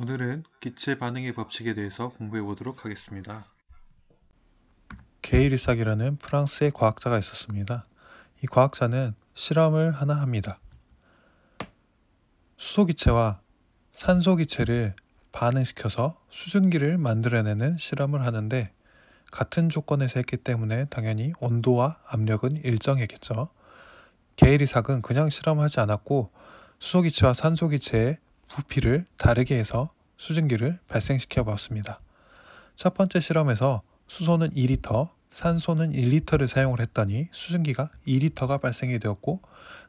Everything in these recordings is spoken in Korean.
오늘은 기체 반응의 법칙에 대해서 공부해 보도록 하겠습니다. 게이 리삭이라는 프랑스의 과학자가 있었습니다. 이 과학자는 실험을 하나 합니다. 수소 기체와 산소 기체를 반응시켜서 수증기를 만들어내는 실험을 하는데 같은 조건에서 했기 때문에 당연히 온도와 압력은 일정했겠죠. 게이 리삭은 그냥 실험하지 않았고 수소 기체와 산소 기체의 부피를 다르게 해서 수증기를 발생시켜 봤습니다. 첫 번째 실험에서 수소는 2리터, 산소는 1리터를 사용을 했더니 수증기가 2리터가 발생이 되었고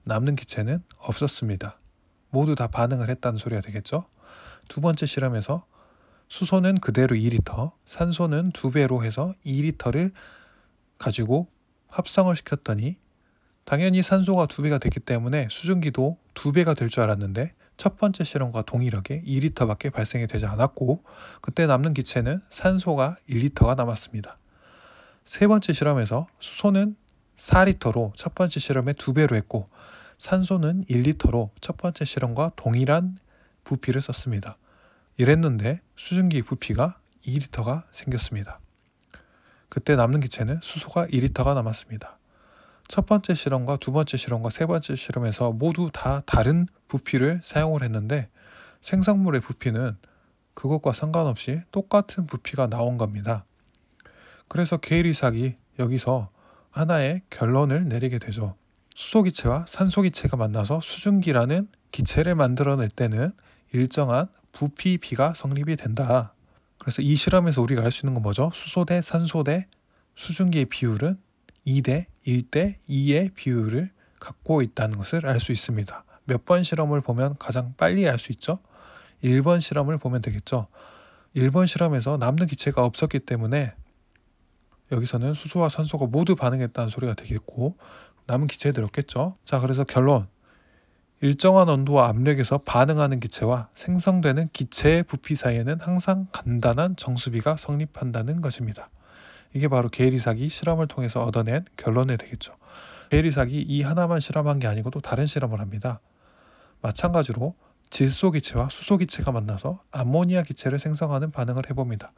남는 기체는 없었습니다. 모두 다 반응을 했다는 소리가 되겠죠? 두 번째 실험에서 수소는 그대로 2리터, 산소는 두배로 해서 2리터를 가지고 합성을 시켰더니 당연히 산소가 두배가 됐기 때문에 수증기도 두배가 될 줄 알았는데 첫 번째 실험과 동일하게 2리터밖에 발생이 되지 않았고 그때 남는 기체는 산소가 1리터가 남았습니다. 세 번째 실험에서 수소는 4리터로 첫 번째 실험의 두 배로 했고 산소는 1리터로 첫 번째 실험과 동일한 부피를 썼습니다. 이랬는데 수증기 부피가 2리터가 생겼습니다. 그때 남는 기체는 수소가 2리터가 남았습니다. 첫 번째 실험과 두 번째 실험과 세 번째 실험에서 모두 다 다른 부피를 사용을 했는데 생성물의 부피는 그것과 상관없이 똑같은 부피가 나온 겁니다. 그래서 게이리삭이 여기서 하나의 결론을 내리게 되죠. 수소기체와 산소기체가 만나서 수증기라는 기체를 만들어낼 때는 일정한 부피 비가 성립이 된다. 그래서 이 실험에서 우리가 알 수 있는 건 뭐죠? 수소 대 산소 대 수증기의 비율은 2대 1대 2의 비율을 갖고 있다는 것을 알 수 있습니다. 몇 번 실험을 보면 가장 빨리 알 수 있죠? 1번 실험을 보면 되겠죠. 1번 실험에서 남는 기체가 없었기 때문에 여기서는 수소와 산소가 모두 반응했다는 소리가 되겠고 남은 기체에 들었겠죠. 자, 그래서 결론. 일정한 온도와 압력에서 반응하는 기체와 생성되는 기체의 부피 사이에는 항상 간단한 정수비가 성립한다는 것입니다. 이게 바로 게리삭이 실험을 통해서 얻어낸 결론이 되겠죠. 게리삭이 이 하나만 실험한 게 아니고 또 다른 실험을 합니다. 마찬가지로 질소 기체와 수소 기체가 만나서 암모니아 기체를 생성하는 반응을 해봅니다.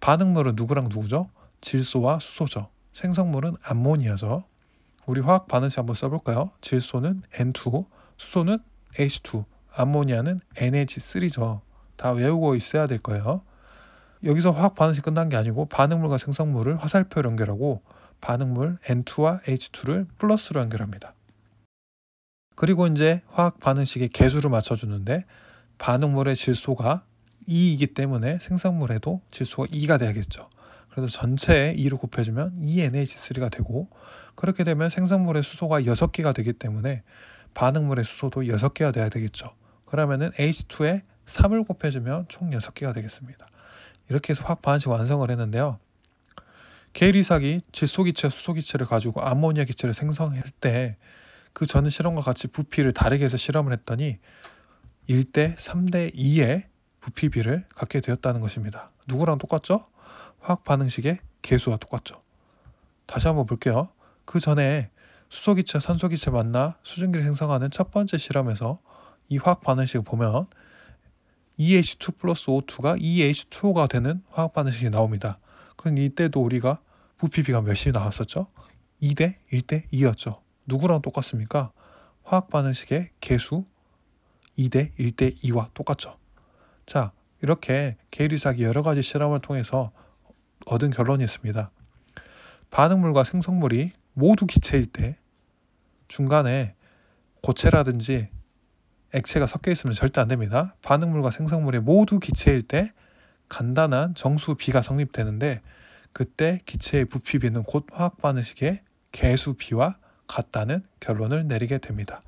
반응물은 누구랑 누구죠? 질소와 수소죠. 생성물은 암모니아죠. 우리 화학 반응식 한번 써볼까요? 질소는 N2, 수소는 H2, 암모니아는 NH3죠. 다 외우고 있어야 될 거예요. 여기서 화학 반응식 끝난 게 아니고 반응물과 생성물을 화살표 연결하고 반응물 N2와 H2를 플러스로 연결합니다. 그리고 이제 화학 반응식의 개수를 맞춰주는데 반응물의 질소가 2이기 때문에 생성물에도 질소가 2가 돼야겠죠. 그래서 전체에 2로 곱해주면 2NH3가 e 되고 그렇게 되면 생성물의 수소가 6개가 되기 때문에 반응물의 수소도 6개가 돼야 되겠죠. 그러면은 H2에 3을 곱해주면 총 6개가 되겠습니다. 이렇게 해서 확 반씩 완성을 했는데요. 게리삭이 질소기체, 수소기체를 가지고 암모니아 기체를 생성할 때 그 전 실험과 같이 부피를 다르게 해서 실험을 했더니 1대 3대 2의 부피비를 갖게 되었다는 것입니다. 누구랑 똑같죠? 화학 반응식의 개수와 똑같죠. 다시 한번 볼게요. 그 전에 수소기체, 산소기체 만나 수증기를 생성하는 첫 번째 실험에서 이 화학 반응식을 보면 2H2 플러스 O2가 2H2O가 되는 화학 반응식이 나옵니다. 그럼 이때도 우리가 부피비가 몇이 나왔었죠? 2대 1대 2였죠. 누구랑 똑같습니까? 화학 반응식의 개수 2대 1대 2와 똑같죠. 자, 이렇게 게이리삭이 여러 가지 실험을 통해서 얻은 결론이 있습니다. 반응물과 생성물이 모두 기체일 때 중간에 고체라든지 액체가 섞여 있으면 절대 안 됩니다. 반응물과 생성물이 모두 기체일 때 간단한 정수 비가 성립되는데 그때 기체의 부피 비는 곧 화학 반응식의 개수 비와 같다는 결론을 내리게 됩니다.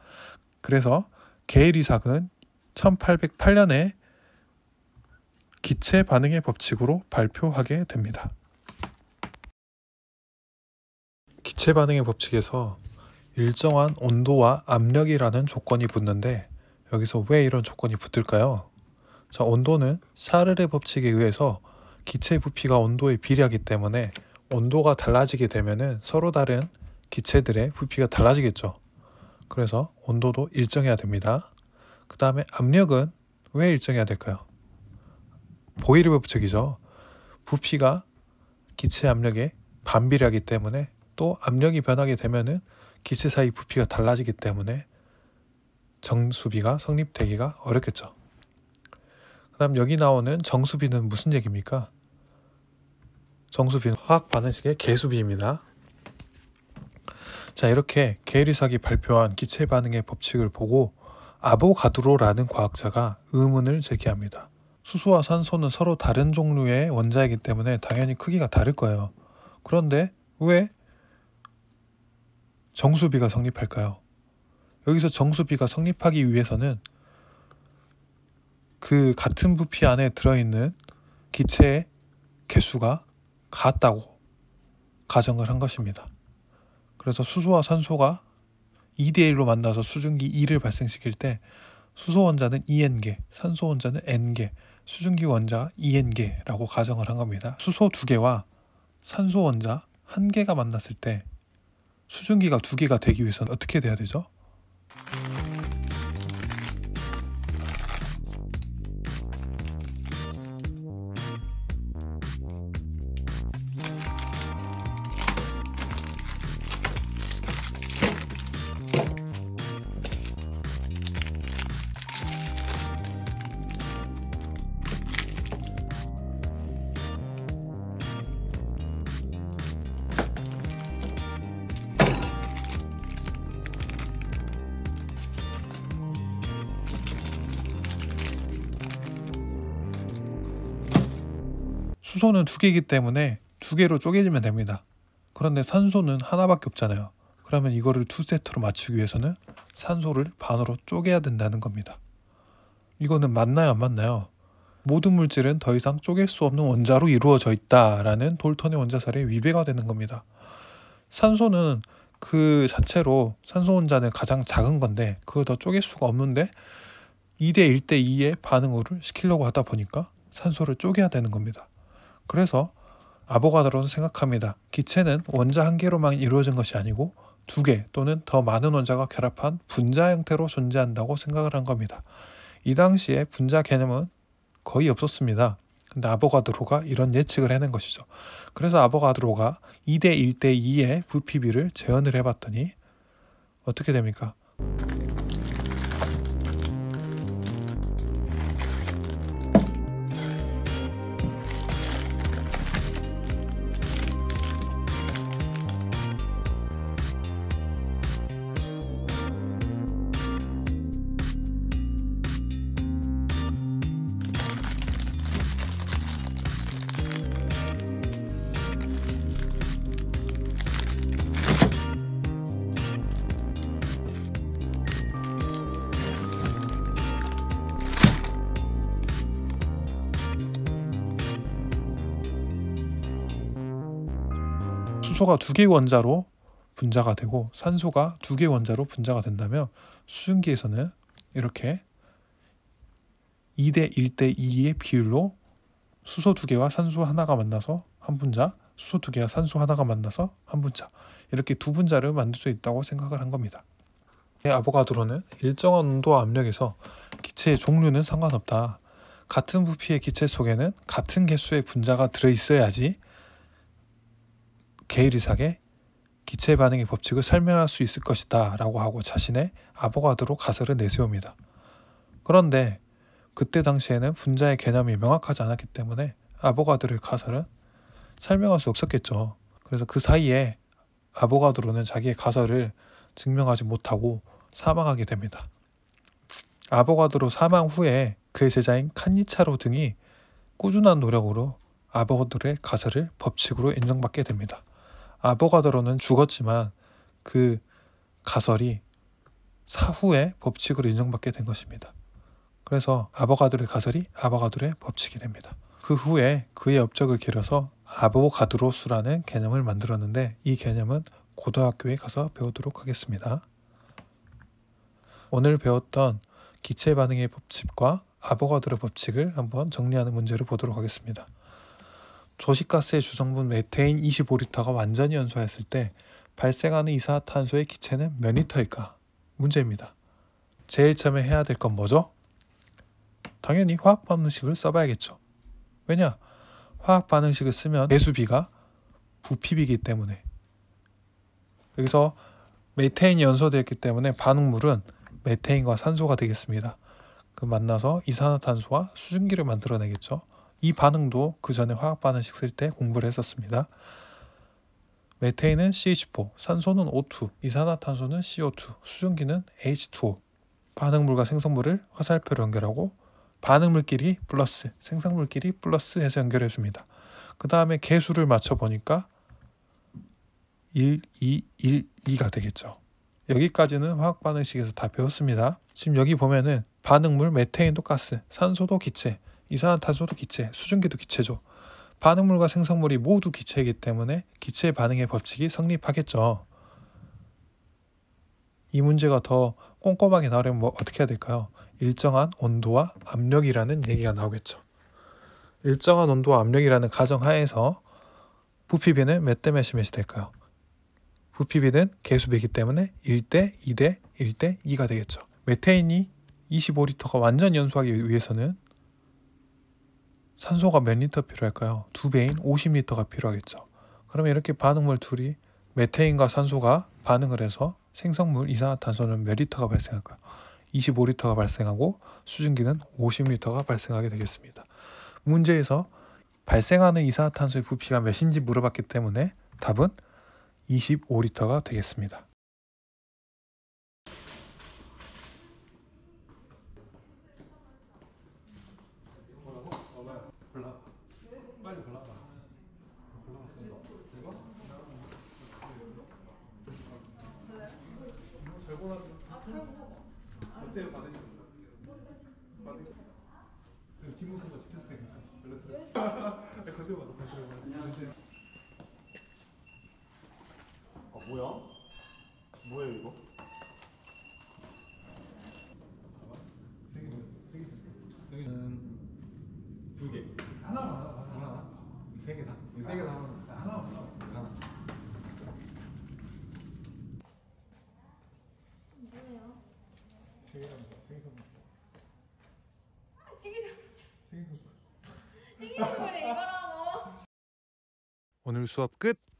그래서 게이리삭은 1808년에 기체 반응의 법칙으로 발표하게 됩니다. 기체 반응의 법칙에서 일정한 온도와 압력이라는 조건이 붙는데 여기서 왜 이런 조건이 붙을까요? 자, 온도는 샤르의 법칙에 의해서 기체 부피가 온도에 비례하기 때문에 온도가 달라지게 되면은 서로 다른 기체들의 부피가 달라지겠죠. 그래서 온도도 일정해야 됩니다. 그 다음에 압력은 왜 일정해야 될까요? 보이르 법칙이죠. 부피가 기체 압력에 반비례하기 때문에 또 압력이 변하게 되면은 기체 사이 부피가 달라지기 때문에 정수비가 성립되기가 어렵겠죠. 그 다음 여기 나오는 정수비는 무슨 얘기입니까? 정수비는 화학 반응식의 개수비입니다. 자 이렇게 게리삭이 발표한 기체 반응의 법칙을 보고 아보가드로라는 과학자가 의문을 제기합니다. 수소와 산소는 서로 다른 종류의 원자이기 때문에 당연히 크기가 다를 거예요. 그런데 왜 정수비가 성립할까요? 여기서 정수비가 성립하기 위해서는 그 같은 부피 안에 들어있는 기체의 개수가 같다고 가정을 한 것입니다. 그래서 수소와 산소가 2대1로 e 만나서 수증기 2를 발생시킬 때 수소 원자는 2n개, e 산소 원자는 n개, 수증기 원자 2n개라고 e 가정을 한 겁니다. 수소 2개와 산소 원자 1개가 만났을 때 수증기가 2개가 되기 위해서는 어떻게 돼야 되죠? Thank you. 수소는 두 개이기 때문에 두 개로 쪼개지면 됩니다. 그런데 산소는 하나밖에 없잖아요. 그러면 이거를 두 세트로 맞추기 위해서는 산소를 반으로 쪼개야 된다는 겁니다. 이거는 맞나요 안 맞나요? 모든 물질은 더 이상 쪼갤 수 없는 원자로 이루어져 있다라는 돌턴의 원자설이 위배가 되는 겁니다. 산소는 그 자체로 산소 원자는 가장 작은 건데 그걸 더 쪼갤 수가 없는데 2대 1대 2의 반응을 시키려고 하다 보니까 산소를 쪼개야 되는 겁니다. 그래서 아보가드로는 생각합니다. 기체는 원자 한 개로만 이루어진 것이 아니고 두 개 또는 더 많은 원자가 결합한 분자 형태로 존재한다고 생각을 한 겁니다. 이 당시에 분자 개념은 거의 없었습니다. 근데 아보가드로가 이런 예측을 해낸 것이죠. 그래서 아보가드로가 2 대 1 대 2의 부피비를 재현을 해봤더니 어떻게 됩니까? 수소가 두 개의 원자로 분자가 되고 산소가 두 개의 원자로 분자가 된다면 수증기에서는 이렇게 2 대 1 대 2의 비율로 수소 두 개와 산소 하나가 만나서 한 분자, 수소 두 개와 산소 하나가 만나서 한 분자 이렇게 두 분자를 만들 수 있다고 생각을 한 겁니다. 네, 아보가드로는 일정한 온도와 압력에서 기체의 종류는 상관없다. 같은 부피의 기체 속에는 같은 개수의 분자가 들어있어야지 게이리삭의 기체 반응의 법칙을 설명할 수 있을 것이다 라고 하고 자신의 아보가드로 가설을 내세웁니다. 그런데 그때 당시에는 분자의 개념이 명확하지 않았기 때문에 아보가드의 로 가설은 설명할 수 없었겠죠. 그래서 그 사이에 아보가드로는 자기의 가설을 증명하지 못하고 사망하게 됩니다. 아보가드로 사망 후에 그의 제자인 칸니차로 등이 꾸준한 노력으로 아보가드의 가설을 법칙으로 인정받게 됩니다. 아보가드로는 죽었지만 그 가설이 사후에 법칙으로 인정받게 된 것입니다. 그래서 아보가드의 가설이 아보가드의 법칙이 됩니다. 그 후에 그의 업적을 길려서아보가드로스라는 개념을 만들었는데 이 개념은 고등학교에 가서 배우도록 하겠습니다. 오늘 배웠던 기체 반응의 법칙과 아보가드로 법칙을 한번 정리하는 문제를 보도록 하겠습니다. 조식가스의 주성분 메테인 25리터가 완전히 연소했을 때 발생하는 이산화탄소의 기체는 몇 리터일까? 문제입니다. 제일 처음에 해야 될 건 뭐죠? 당연히 화학 반응식을 써봐야겠죠. 왜냐? 화학 반응식을 쓰면 배수비가 부피비이기 때문에 여기서 메테인이 연소되었기 때문에 반응물은 메테인과 산소가 되겠습니다. 그 만나서 이산화탄소와 수증기를 만들어내겠죠. 이 반응도 그 전에 화학 반응식 쓸 때 공부를 했었습니다. 메테인은 CH4, 산소는 O2, 이산화탄소는 CO2, 수증기는 H2O. 반응물과 생성물을 화살표로 연결하고 반응물끼리 플러스, 생성물끼리 플러스 해서 연결해 줍니다. 그 다음에 개수를 맞춰보니까 1, 2, 1, 2가 되겠죠. 여기까지는 화학 반응식에서 다 배웠습니다. 지금 여기 보면은 반응물 메테인도 가스, 산소도 기체, 이산화탄소도 기체, 수증기도 기체죠. 반응물과 생성물이 모두 기체이기 때문에 기체 반응의 법칙이 성립하겠죠. 이 문제가 더 꼼꼼하게 나오려면 뭐 어떻게 해야 될까요? 일정한 온도와 압력이라는 얘기가 나오겠죠. 일정한 온도와 압력이라는 가정하에서 부피비는 몇 대 몇이 몇이 될까요? 부피비는 개수비이기 때문에 1대 2대 1대 2가 되겠죠. 메테인이 25리터가 완전 연소하기 위해서는 산소가 몇 리터 필요할까요? 두 배인 50리터가 필요하겠죠. 그러면 이렇게 반응물 둘이 메테인과 산소가 반응을 해서 생성물 이산화탄소는 몇 리터가 발생할까요? 25리터가 발생하고 수증기는 50리터가 발생하게 되겠습니다. 문제에서 발생하는 이산화탄소의 부피가 몇인지 물어봤기 때문에 답은 25리터가 되겠습니다. 결혼하고 어때요 반응이 반응 지금 뒷모습만 지켰어요 그래서 연락 건들어봐 건들어봐 안녕하세요 아 뭐야? 뭐예요 이거? 세개세두개 하나만 하나 세개다세개다 하나만 하나 오늘 수업 끝.